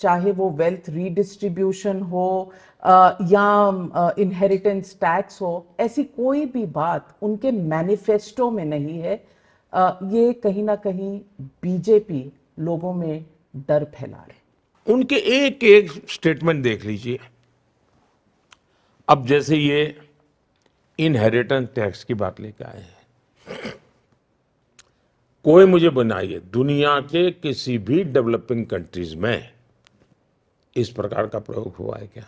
चाहे वो wealth redistribution हो या इनहेरिटेंस टैक्स हो ऐसी कोई भी बात उनके मैनिफेस्टो में नहीं है ये कहीं ना कहीं बीजेपी लोगों में डर फैला रहे उनके एक एक स्टेटमेंट देख लीजिए अब जैसे ये इनहेरिटेंस टैक्स की बात लेकर आए हैं कोई मुझे बनाइए दुनिया के किसी भी डेवलपिंग कंट्रीज में इस प्रकार का प्रयोग हुआ है क्या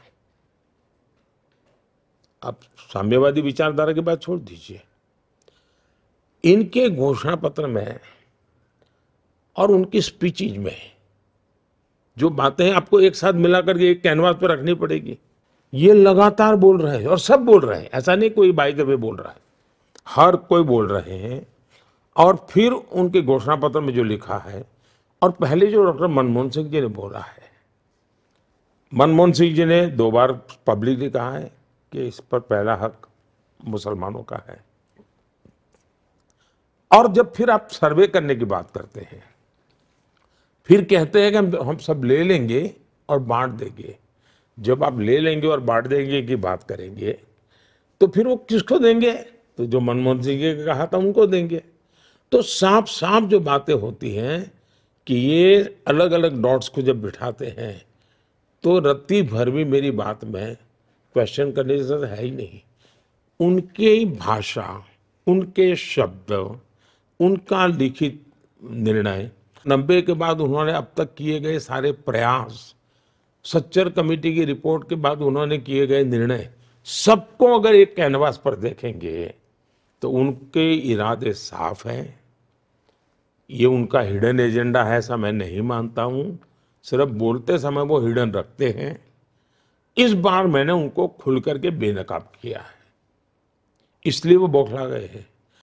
आप साम्यवादी विचारधारा की बात छोड़ दीजिए इनके घोषणा पत्र में और उनकी स्पीचिज में जो बातें आपको एक साथ मिलाकर के एक कैनवास पर रखनी पड़ेगी ये लगातार बोल रहे हैं और सब बोल रहे हैं ऐसा नहीं कोई बाई दबे बोल रहा है हर कोई बोल रहे हैं और फिर उनके घोषणा पत्र में जो लिखा है और पहले जो डॉक्टर मनमोहन सिंह जी ने बोला है मनमोहन सिंह जी ने दो बार पब्लिकली कहा है कि इस पर पहला हक मुसलमानों का है और जब फिर आप सर्वे करने की बात करते हैं फिर कहते हैं कि हम हम सब ले लेंगे और बांट देंगे जब आप ले लेंगे और बांट देंगे की बात करेंगे तो फिर वो किसको देंगे तो जो मनमोहन सिंह जी ने कहा था उनको देंगे तो साफ साफ जो बातें होती हैं कि ये अलग अलग डॉट्स को जब बिठाते हैं तो रत्ती भर भी मेरी बात में क्वेश्चन करने जरूरत है ही नहीं उनके ही भाषा उनके शब्द उनका लिखित निर्णय नब्बे के बाद उन्होंने अब तक किए गए सारे प्रयास सच्चर कमेटी की रिपोर्ट के बाद उन्होंने किए गए निर्णय सबको अगर एक कैनवास पर देखेंगे तो उनके इरादे साफ हैं ये उनका हिडन एजेंडा है ऐसा मैं नहीं मानता हूँ सिर्फ बोलते समय वो हिडन रखते हैं इस बार मैंने उनको खुल करके बेनकाब किया है इसलिए वो बौखला गए हैं